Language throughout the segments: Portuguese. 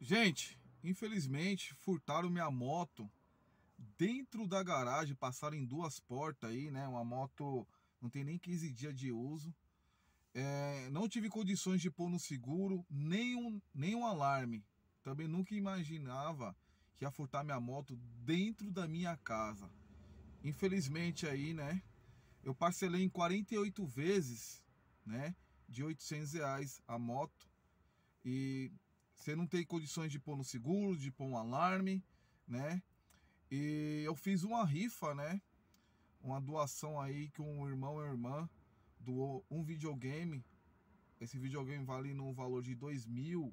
Gente, infelizmente furtaram minha moto dentro da garagem, passaram em duas portas aí, né? Uma moto não tem nem 15 dias de uso. É, não tive condições de pôr no seguro nem um alarme. Também nunca imaginava que ia furtar minha moto dentro da minha casa. Infelizmente aí, né? Eu parcelei em 48 vezes, né? De 800 reais a moto. E você não tem condições de pôr no seguro, de pôr um alarme, né? E eu fiz uma rifa, né? Uma doação aí que um irmão e irmã doou um videogame. Esse videogame vale no valor de dois mil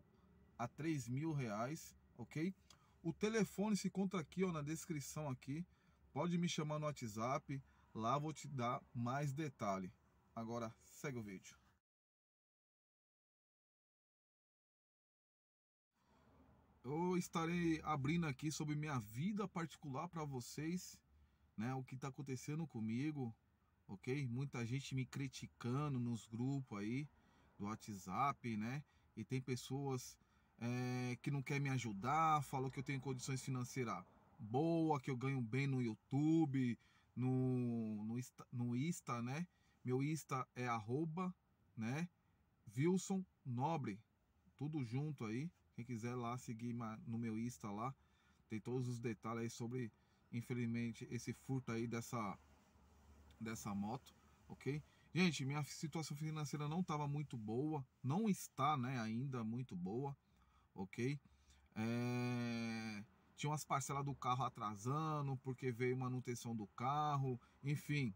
a três mil reais, ok? O telefone se encontra aqui, ó, na descrição aqui. Pode me chamar no WhatsApp, lá vou te dar mais detalhe. Agora segue o vídeo. eu estarei abrindo aqui sobre minha vida particular para vocês, né? O que está acontecendo comigo, ok? Muita gente me criticando nos grupos aí do WhatsApp, né? E tem pessoas é, que não quer me ajudar, falou que eu tenho condições financeiras boa, que eu ganho bem no YouTube, no, no, Insta, no Insta, né? Meu Insta é arroba, né? Wilson Nobre, tudo junto aí, quem quiser lá seguir no meu Insta lá, tem todos os detalhes aí sobre, infelizmente, esse furto aí dessa, dessa moto, ok? Gente, minha situação financeira não estava muito boa, não está, né, ainda muito boa, ok? É... Tinha umas parcelas do carro atrasando, porque veio manutenção do carro, enfim.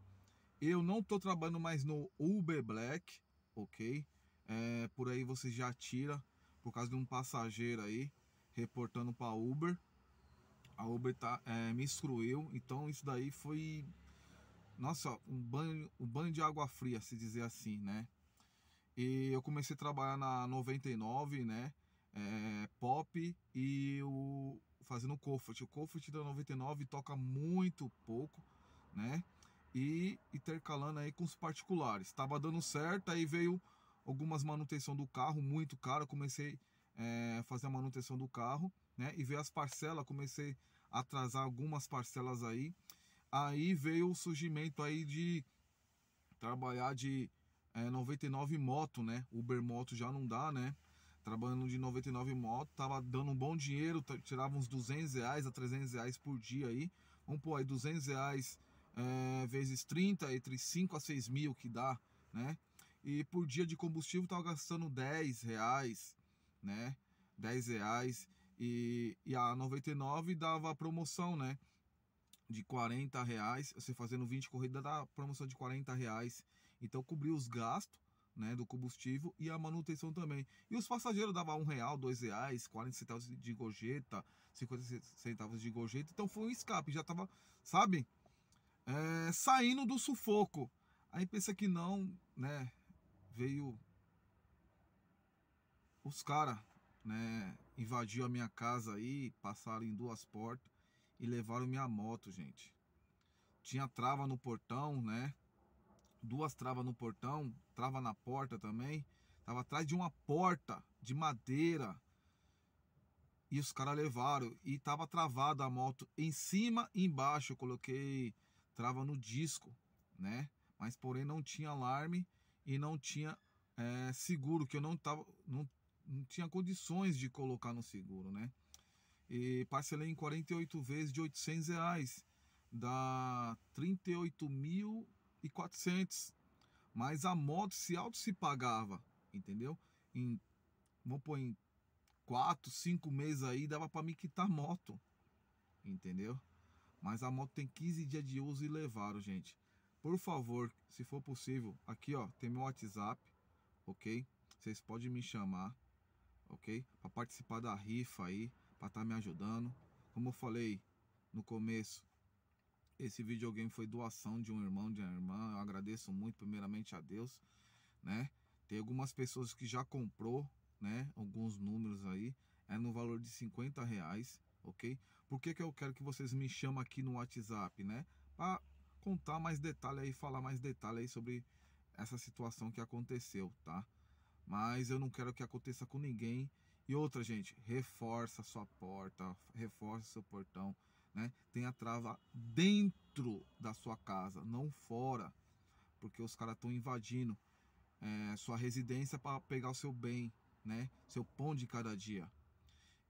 Eu não estou trabalhando mais no Uber Black, ok? É, por aí você já tira por causa de um passageiro aí reportando para Uber. A Uber tá, é, me instruiu, então isso daí foi, nossa, um banho, um banho de água fria, se dizer assim, né? E eu comecei a trabalhar na 99, né? É, pop e o fazendo comfort. O comfort da 99 toca muito pouco, né? E intercalando aí com os particulares. Tava dando certo, aí veio algumas manutenção do carro muito caro. comecei a eh, é, fazer a manutenção do carro, né? E ver as parcelas, comecei a atrasar algumas parcelas aí. Aí veio o surgimento aí de trabalhar de é, eh, 99 moto, né? Uber moto já não dá, né? Trabalhando de 99 moto, tava dando um bom dinheiro, tirava uns 200 reais a 300 reais por dia aí. Vamos pôr aí 200 reais é, vezes 30, entre 5 a 6 mil que dá, né? e por dia de combustível estava gastando 10 reais, né? 10 reais e, e a 99 dava a promoção, né? De 40 reais, você fazendo 20 corridas dá promoção de 40 reais. Então cobriu os gastos, né? Do combustível e a manutenção também. E os passageiros dava um real, dois reais, 40 centavos de gorjeta, 50 centavos de gorjeta. Então foi um escape, já tava, sabe? É, saindo do sufoco. Aí pensa que não, né? veio os caras, né, invadiu a minha casa aí, passaram em duas portas e levaram minha moto, gente. Tinha trava no portão, né? Duas travas no portão, trava na porta também. Tava atrás de uma porta de madeira. E os caras levaram. E tava travada a moto em cima e embaixo. Eu coloquei trava no disco, né? Mas porém não tinha alarme e não tinha é, seguro, que eu não, tava, não, não tinha condições de colocar no seguro, né? E parcelei em 48 vezes de 800 reais, dá 38.400. Mas a moto se auto se pagava, entendeu? Em, vamos pôr em 4, 5 meses aí, dava para me quitar a moto, entendeu? Mas a moto tem 15 dias de uso e levaram, gente. Por favor, se for possível, aqui ó, tem meu WhatsApp, ok? Vocês podem me chamar, ok? Para participar da rifa aí, para estar tá me ajudando. Como eu falei no começo, esse videogame foi doação de um irmão, de uma irmã. Eu agradeço muito, primeiramente a Deus, né? Tem algumas pessoas que já comprou, né? Alguns números aí, é no valor de 50 reais, ok? Por que, que eu quero que vocês me chamem aqui no WhatsApp, né? Para contar mais detalhe aí, falar mais detalhe aí sobre essa situação que aconteceu, tá? Mas eu não quero que aconteça com ninguém. E outra, gente, reforça sua porta, reforça seu portão, né? Tenha trava dentro da sua casa, não fora, porque os caras estão invadindo é, sua residência para pegar o seu bem, né? Seu pão de cada dia.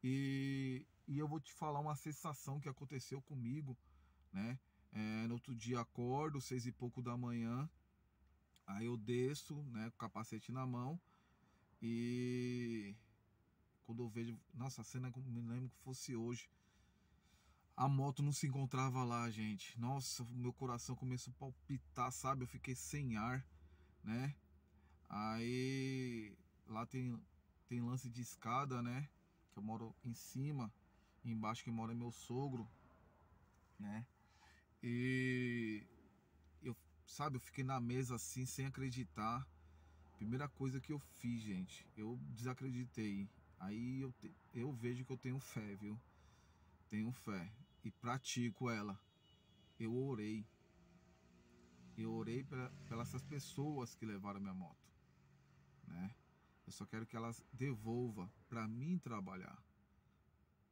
E, e eu vou te falar uma sensação que aconteceu comigo, né? É, no outro dia acordo, seis e pouco da manhã, aí eu desço, né, com o capacete na mão e quando eu vejo, nossa, a cena me lembro que fosse hoje. A moto não se encontrava lá, gente. Nossa, meu coração começou a palpitar, sabe? Eu fiquei sem ar, né? Aí lá tem tem lance de escada, né? Que eu moro em cima, embaixo que mora meu sogro, né? E eu, sabe, eu fiquei na mesa assim, sem acreditar. Primeira coisa que eu fiz, gente, eu desacreditei. Aí eu, te, eu vejo que eu tenho fé, viu? Tenho fé e pratico ela. Eu orei. Eu orei pelas essas pessoas que levaram minha moto, né? Eu só quero que elas devolva para mim trabalhar.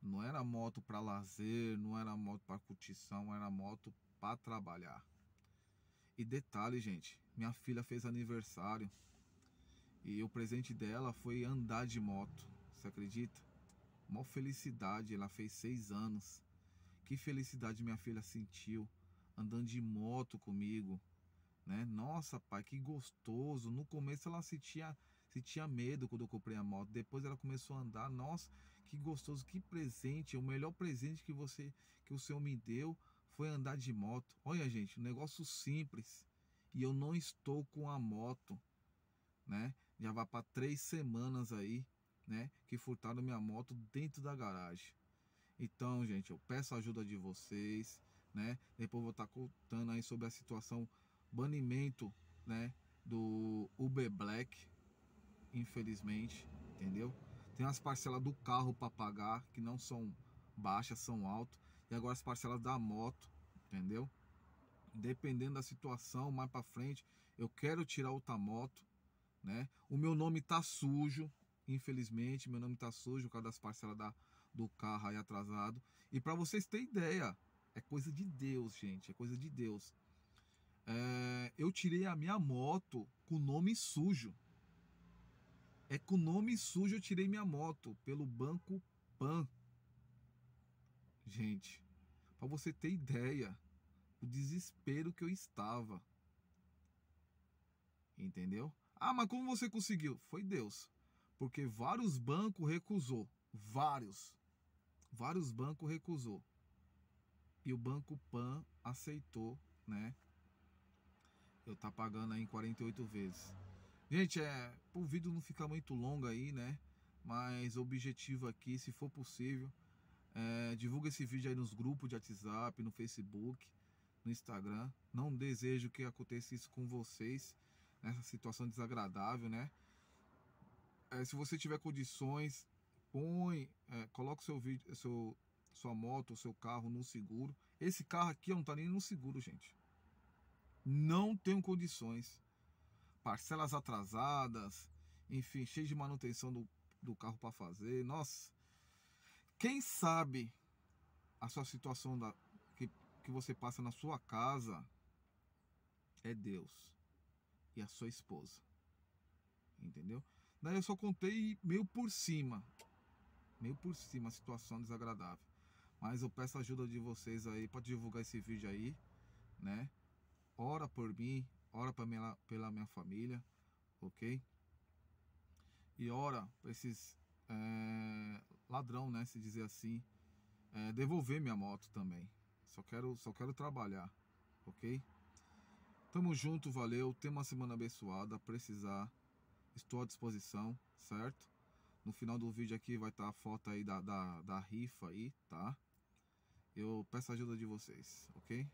Não era moto para lazer, não era moto para curtição, era moto para trabalhar. E detalhe, gente, minha filha fez aniversário e o presente dela foi andar de moto. Você acredita? Mó felicidade, ela fez seis anos. Que felicidade minha filha sentiu andando de moto comigo, né? Nossa, pai, que gostoso. No começo ela sentia e tinha medo quando eu comprei a moto. Depois ela começou a andar, nossa, que gostoso, que presente, o melhor presente que você, que o Senhor me deu foi andar de moto. Olha, gente, um negócio simples. E eu não estou com a moto, né? Já vai para três semanas aí, né? Que furtaram minha moto dentro da garagem. Então, gente, eu peço a ajuda de vocês, né? Depois vou estar tá contando aí sobre a situação banimento, né? Do Uber Black, infelizmente, entendeu? Tem as parcelas do carro para pagar, que não são baixas, são altas. E agora as parcelas da moto, entendeu? Dependendo da situação, mais para frente, eu quero tirar outra moto, né? O meu nome tá sujo, infelizmente, meu nome tá sujo por causa das parcelas da, do carro aí atrasado. E para vocês terem ideia, é coisa de Deus, gente, é coisa de Deus. É, eu tirei a minha moto com o nome sujo. É com nome sujo eu tirei minha moto pelo banco Pan. Gente, para você ter ideia o desespero que eu estava. Entendeu? Ah, mas como você conseguiu? Foi Deus. Porque vários bancos recusou, vários. Vários bancos recusou. E o Banco Pan aceitou, né? Eu tá pagando aí em 48 vezes. Gente, é, o vídeo não ficar muito longo aí, né? Mas o objetivo aqui, se for possível, é, divulga esse vídeo aí nos grupos de WhatsApp, no Facebook, no Instagram. Não desejo que aconteça isso com vocês, nessa situação desagradável, né? É, se você tiver condições, põe, é, coloca seu vídeo, seu, sua moto, seu carro no seguro. Esse carro aqui não tá nem no seguro, gente. Não tenho condições parcelas atrasadas, enfim, cheio de manutenção do, do carro para fazer. Nossa, quem sabe a sua situação da, que, que você passa na sua casa é Deus e a sua esposa. Entendeu? Daí eu só contei meio por cima. Meio por cima a situação desagradável. Mas eu peço a ajuda de vocês aí para divulgar esse vídeo aí, né? Ora por mim, ora pra minha, pela minha família, ok? E ora para esses é, ladrão, né, se dizer assim, é, devolver minha moto também. Só quero, só quero trabalhar, ok? Tamo junto, valeu. Tenha uma semana abençoada. Precisar, estou à disposição, certo? No final do vídeo aqui vai estar tá a foto aí da, da, da rifa aí, tá? Eu peço a ajuda de vocês, ok?